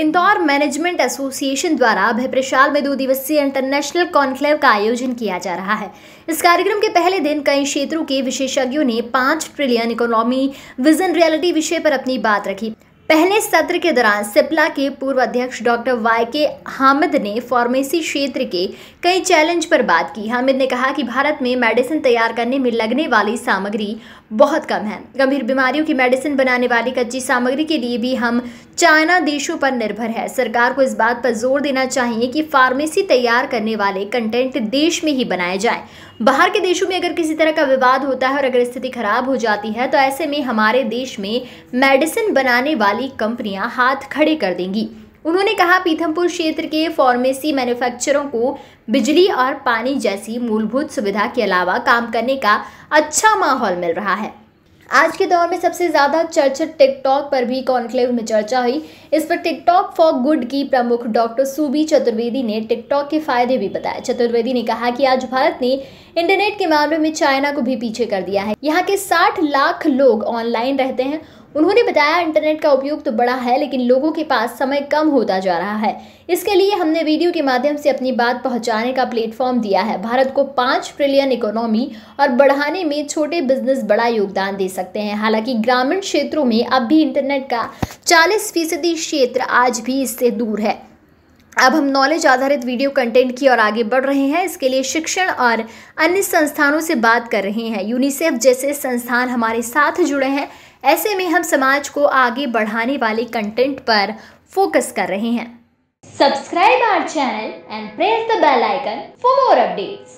Indore management association द्वारा भिप्रशाल में दो दिवसीय इंटरनेशनल कॉन्क्लेव का आयोजन किया जा रहा है इस कार्यक्रम के पहले दिन कई क्षेत्रों के विशेषज्ञों ने पाँच ट्रिलियन इकोनॉमी विजन रियलिटी विषय पर अपनी बात रखी पहले सत्र के दौरान सिप्ला के पूर्व अध्यक्ष डॉक्टर वाई के हामिद ने फार्मेसी क्षेत्र के कई चैलेंज पर बात की हामिद ने कहा कि भारत में मेडिसिन तैयार करने में लगने वाली सामग्री बहुत कम है गंभीर बीमारियों की मेडिसिन बनाने वाली कच्ची सामग्री के लिए भी हम चाइना देशों पर निर्भर है सरकार को इस बात पर जोर देना चाहिए कि फार्मेसी तैयार करने वाले कंटेंट देश में ही बनाए जाए बाहर के देशों में अगर किसी तरह का विवाद होता है और अगर स्थिति खराब हो जाती है तो ऐसे में हमारे देश में मेडिसिन बनाने वाले वाली कंपनियां हाथ खड़े कर देंगी उन्होंने कहा पीथमपुर क्षेत्र के फार्मेसी मैन्युफैक्चरों को बिजली और पानी जैसी मूलभूत सुविधा के अलावा काम करने का अच्छा माहौल मिल रहा है आज के दौर में सबसे ज़्यादा चर्चा टिकटॉक पर भी कॉन्क्लेव में चर्चा हुई इस पर टिकटॉक फॉर गुड की प्रमुख डॉक्टर सूबी चतुर्वेदी ने टिकटॉक के फायदे भी बताए चतुर्वेदी ने कहा कि आज भारत ने इंटरनेट के मामले में चाइना को भी पीछे कर दिया है यहाँ के 60 लाख लोग ऑनलाइन रहते हैं उन्होंने बताया इंटरनेट का उपयोग तो बड़ा है लेकिन लोगों के पास समय कम होता जा रहा है इसके लिए हमने वीडियो के माध्यम से अपनी बात पहुंचाने का प्लेटफॉर्म दिया है भारत को पाँच ट्रिलियन इकोनॉमी और बढ़ाने में छोटे बिजनेस बड़ा योगदान दे सकते हैं हालांकि ग्रामीण क्षेत्रों में अब भी इंटरनेट का चालीस फीसदी क्षेत्र आज भी इससे दूर है अब हम नॉलेज आधारित वीडियो कंटेंट की ओर आगे बढ़ रहे हैं इसके लिए शिक्षण और अन्य संस्थानों से बात कर रहे हैं यूनिसेफ जैसे संस्थान हमारे साथ जुड़े हैं ऐसे में हम समाज को आगे बढ़ाने वाले कंटेंट पर फोकस कर रहे हैं subscribe our channel and press the bell icon for more updates